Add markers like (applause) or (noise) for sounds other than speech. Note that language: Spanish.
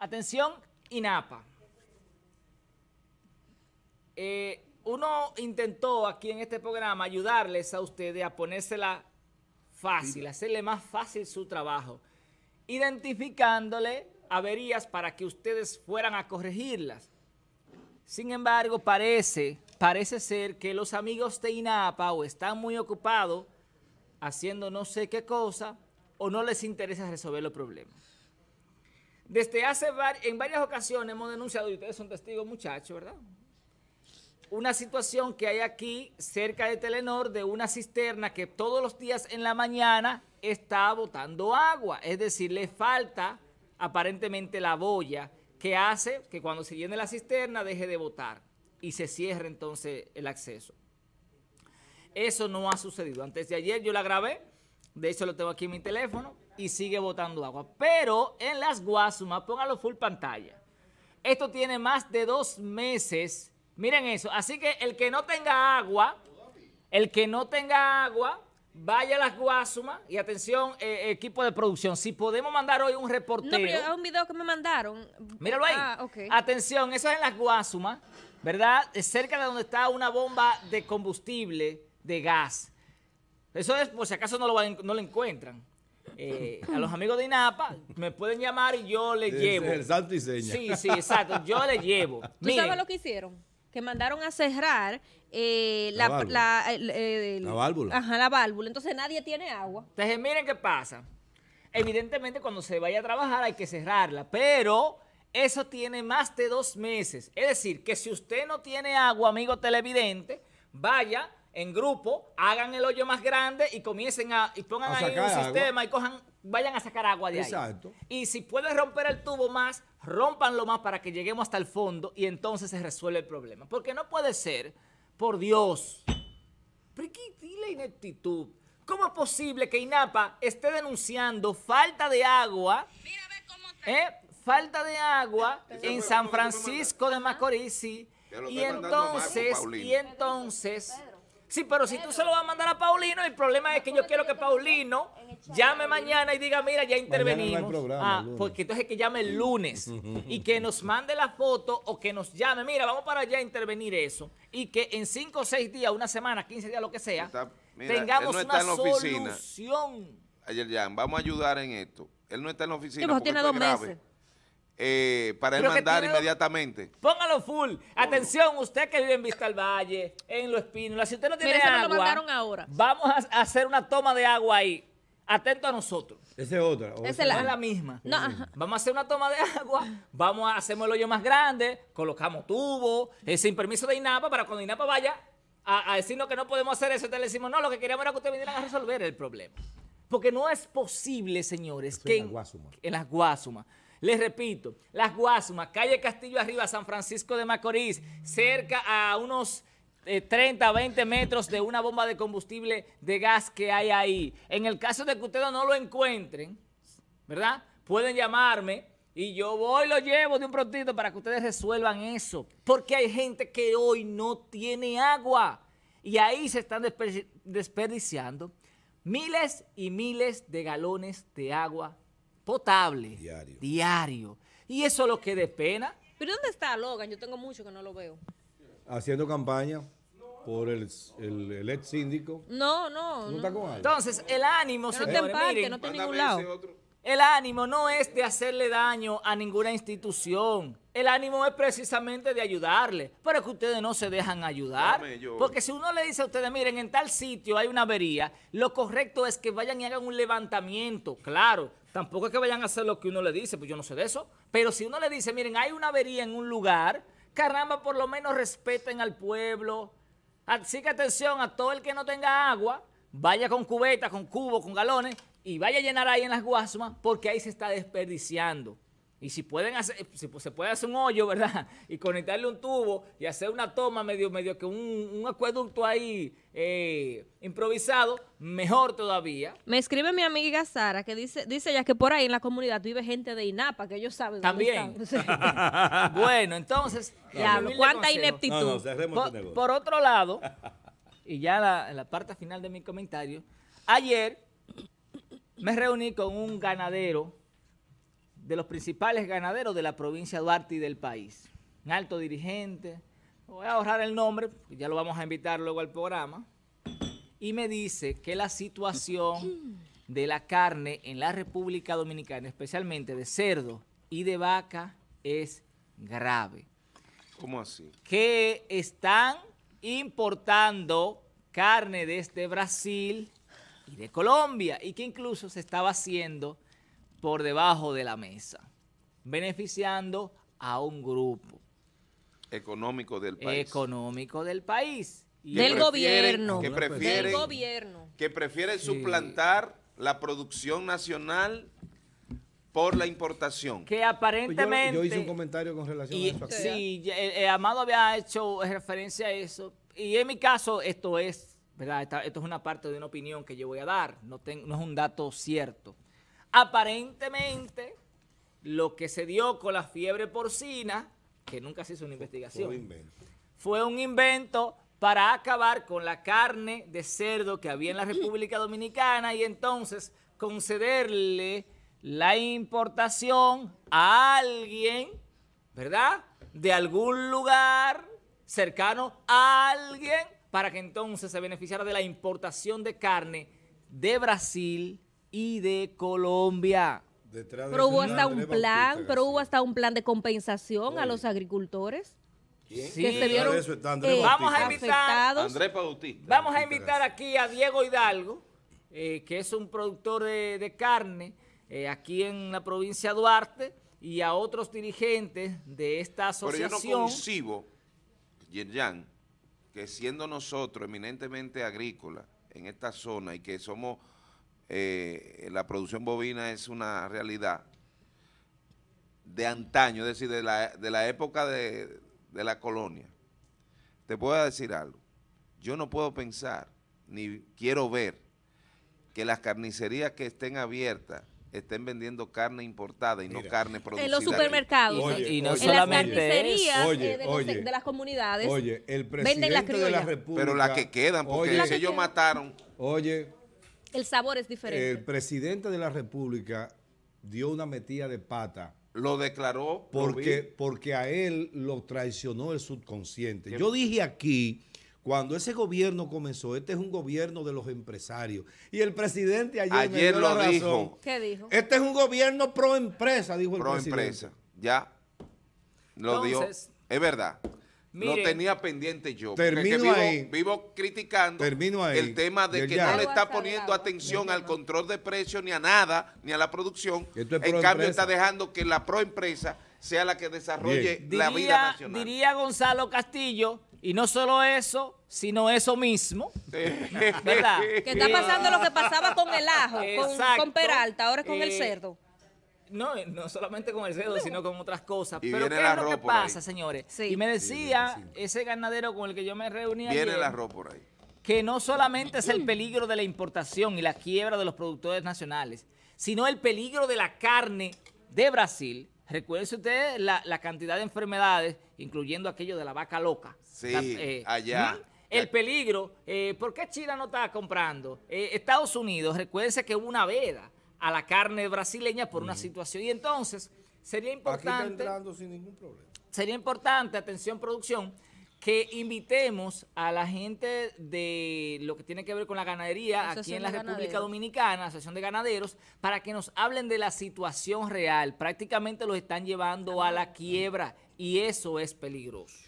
Atención, INAPA. Eh, uno intentó aquí en este programa ayudarles a ustedes a ponérsela fácil, hacerle más fácil su trabajo, identificándole averías para que ustedes fueran a corregirlas. Sin embargo, parece, parece ser que los amigos de INAPA o están muy ocupados haciendo no sé qué cosa o no les interesa resolver los problemas. Desde hace en varias ocasiones hemos denunciado, y ustedes son testigos muchachos, ¿verdad? Una situación que hay aquí cerca de Telenor de una cisterna que todos los días en la mañana está botando agua. Es decir, le falta aparentemente la boya que hace que cuando se llene la cisterna deje de botar y se cierre entonces el acceso. Eso no ha sucedido. Antes de ayer yo la grabé, de hecho lo tengo aquí en mi teléfono, y sigue botando agua. Pero en las Guasumas, póngalo full pantalla. Esto tiene más de dos meses. Miren eso. Así que el que no tenga agua, el que no tenga agua, vaya a las Guasumas. Y atención, eh, equipo de producción, si podemos mandar hoy un reportero. No, pero es un video que me mandaron. Míralo ahí. Ah, atención, eso es en las Guasumas, ¿verdad? Cerca de donde está una bomba de combustible, de gas. Eso es por si acaso no lo, no lo encuentran. Eh, a los amigos de INAPA me pueden llamar y yo les llevo. El santo y Sí, sí, exacto. Yo les llevo. (laughs) ¿Tú saben lo que hicieron? Que mandaron a cerrar eh, la, válvula. válvula. Ajá, la válvula. Entonces nadie tiene agua. Entonces miren qué pasa. Evidentemente cuando se vaya a trabajar hay que cerrarla, pero eso tiene más de dos meses. Es decir, que si usted no tiene agua, amigo televidente, vaya en grupo, hagan el hoyo más grande y comiencen a, y pongan ahí un sistema y cojan, vayan a sacar agua de ahí. Exacto. Y si pueden romper el tubo más, rompanlo más para que lleguemos hasta el fondo y entonces se resuelve el problema. Porque no puede ser, por Dios, y la ineptitud. ¿Cómo es posible que INAPA esté denunciando falta de agua? Mira eh, Falta de agua en San Francisco de Macorís, Y entonces, y entonces Sí, pero si tú se lo vas a mandar a Paulino, el problema es que yo quiero que Paulino llame mañana y diga, mira, ya intervenimos. ah, porque entonces que llame el lunes y que nos mande la foto o que nos llame, mira, vamos para allá a intervenir eso. Y que en cinco o seis días, una semana, quince días, lo que sea, tengamos una solución. Ayer, ya, vamos a ayudar en esto. Él no está en la oficina. porque tiene dos meses. Eh, para él mandar inmediatamente. Póngalo full. Oh. Atención, usted que vive en Vista al Valle, en Los Pinos, si usted no tiene nada agua, lo ahora. vamos a hacer una toma de agua ahí. Atento a nosotros. Esa es otra. Esa es la, misma. Vamos a hacer una toma de agua, vamos a hacer el hoyo más grande, colocamos tubo, eh, sin permiso de INAPA, para cuando INAPA vaya a, decirnos que no podemos hacer eso, entonces le decimos, no, lo que queríamos era que usted viniera a resolver el problema. Porque no es posible, señores, que en, en las Guasumas les repito, Las Guasumas, calle Castillo Arriba, San Francisco de Macorís, cerca a unos... 30, eh, 20 metros de una bomba de combustible de gas que hay ahí. En el caso de que ustedes no lo encuentren, ¿verdad? Pueden llamarme y yo voy lo llevo de un prontito para que ustedes resuelvan eso. Porque hay gente que hoy no tiene agua y ahí se están desperdiciando miles y miles de galones de agua potable, diario. diario. Y eso lo que de pena. ¿Pero dónde está Logan? Yo tengo mucho que no lo veo. Haciendo campaña por el, el, ex síndico. No, no. Entonces, el ánimo, se no señores, no está en ningún lado. El ánimo no es de hacerle daño a ninguna institución. El ánimo es precisamente de ayudarle. Pero que ustedes no se dejan ayudar. Porque si uno le dice a ustedes, miren, en tal sitio hay una avería, lo correcto es que vayan y hagan un levantamiento. Claro, tampoco es que vayan a hacer lo que uno le dice, pues yo no sé de eso. Pero si uno le dice, miren, hay una avería en un lugar, caramba, por lo menos respeten al pueblo. Así que atención a todo el que no tenga agua, vaya con cubeta, con cubos, con galones, y vaya a llenar ahí en las guasmas porque ahí se está desperdiciando. Y si pueden hacer, si se puede hacer un hoyo, ¿verdad? (laughs) Y conectarle un tubo y hacer una toma medio, medio que un, acueducto ahí eh, improvisado, mejor todavía. Me escribe mi amiga Sara que dice, dice ya que por ahí en la comunidad vive gente de INAPA, que ellos saben. También. Dónde están. (laughs) bueno, entonces. Ya, (laughs) cuánta ineptitud. Este por, otro lado, y ya en la parte final de mi comentario, ayer me reuní con un ganadero, de los principales ganaderos de la provincia de Duarte y del país, un alto dirigente, voy a ahorrar el nombre, ya lo vamos a invitar luego al programa, y me dice que la situación de la carne en la República Dominicana, especialmente de cerdo y de vaca, es grave. ¿Cómo así? Que están importando carne desde Brasil, y de Colombia, y que incluso se estaba haciendo por debajo de la mesa, beneficiando a un grupo. Económico del país. Económico del país. del gobierno. Que prefiere gobierno. Que prefiere suplantar la producción nacional por la importación. Que aparentemente... Pues yo, hice un comentario con relación a eso. Sí, eh, eh, Amado había hecho referencia a eso. Y en mi caso esto es esto es una parte de una opinión que yo voy a dar, no, es un dato cierto. Aparentemente, lo que se dio con la fiebre porcina, que nunca se hizo una investigación, fue un invento para acabar con la carne de cerdo que había en la República (clears throat) Dominicana y entonces concederle la importación a alguien, ¿verdad? De algún lugar cercano a alguien para que entonces se beneficiara de la importación de carne de Brasil y de Colombia. pero hubo hasta un plan, pero hubo hasta un plan de compensación a los agricultores. Sí. eso vamos a invitar, Bautista. Vamos a invitar aquí a Diego Hidalgo, eh, que es un productor de, carne eh, aquí en la provincia de Duarte, y a otros dirigentes de esta asociación. Pero yo no concibo, Yerjan, que siendo nosotros eminentemente agrícola en esta zona y que somos, eh, la producción bovina es una realidad de antaño, es decir, de la, época de, de la colonia, te puedo decir algo. Yo no puedo pensar, ni quiero ver, que las carnicerías que estén abiertas estén vendiendo carne importada y no carne producida. En los supermercados. y no solamente en las eh, oye, de, las comunidades. Oye, el presidente de la República. Pero las que quedan, porque oye, ellos mataron. Oye. El sabor es diferente. El presidente de la República dio una metida de pata. Lo declaró. Porque, porque a él lo traicionó el subconsciente. Yo dije aquí cuando ese gobierno comenzó, este es un gobierno de los empresarios. Y el presidente ayer, lo dijo. ¿Qué dijo? Este es un gobierno pro empresa, dijo el presidente. Pro empresa, ya. Lo dio. Es verdad. lo tenía pendiente yo. Termino vivo, criticando el tema de que no le está poniendo atención al control de precios ni a nada, ni a la producción. en cambio, está dejando que la pro-empresa sea la que desarrolle la vida nacional. Diría Gonzalo Castillo y no solo eso, sino eso mismo. ¿Verdad? (laughs) Que está pasando lo que pasaba con el ajo, con, Peralta, ahora es con el eh, cerdo. No, eh, no solamente con el cerdo, sino con otras cosas. Pero ¿qué es lo que pasa, señores? Y me decía ese ganadero con el que yo me reunía el arroz por ahí. Que no solamente es el peligro de la importación y la quiebra de los productores nacionales, sino el peligro de la carne de Brasil Recuerden ustedes la, cantidad de enfermedades, incluyendo aquello de la vaca loca. Sí, eh, allá. El peligro, eh, ¿por qué China no está comprando? Eh, Estados Unidos, recuérdense que hubo una veda a la carne brasileña por una situación. Y entonces, sería importante... Aquí entrando sin ningún problema. Sería importante, atención producción, que invitemos a la gente de lo que tiene que ver con la ganadería aquí en la República Dominicana, la Asociación de Ganaderos, para que nos hablen de la situación real. Prácticamente los están llevando a la quiebra y eso es peligroso.